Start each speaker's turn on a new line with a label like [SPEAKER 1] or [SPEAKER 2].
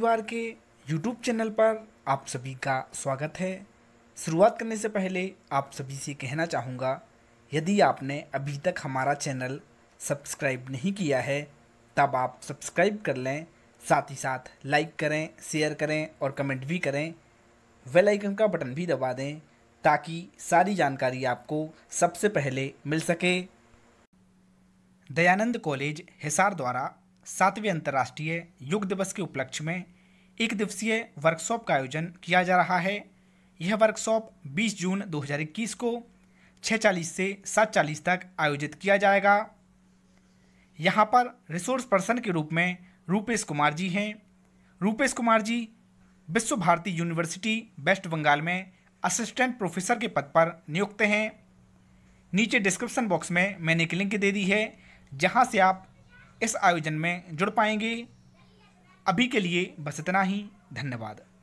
[SPEAKER 1] परिवार के YouTube channel पर आप सभी का स्वागत है शुरुआत करने से पहले आप सभी से कहना चाहूँगा यदि आपने अभी तक हमारा चैनल सब्सक्राइब नहीं किया है तब आप सब्सक्राइब कर लें साथ ही साथ लाइक करें शेयर करें और कमेंट भी करें वेल आइकन का बटन भी दबा दें ताकि सारी जानकारी आपको सबसे पहले मिल सके दयानंद कॉलेज हिसार द्वारा सातवें अंतर्राष्ट्रीय योग दिवस के उपलक्ष्य में एक दिवसीय वर्कशॉप का आयोजन किया जा रहा है यह वर्कशॉप 20 जून 2021 को 6:40 से 7:40 तक आयोजित किया जाएगा यहाँ पर रिसोर्स पर्सन के रूप में रूपेश कुमार जी हैं रूपेश कुमार जी विश्व भारती यूनिवर्सिटी वेस्ट बंगाल में असिस्टेंट प्रोफेसर के पद पर नियुक्त हैं नीचे डिस्क्रिप्शन बॉक्स में मैंने एक लिंक दे दी है जहाँ से आप इस आयोजन में जुड़ पाएंगे अभी के लिए बस इतना ही धन्यवाद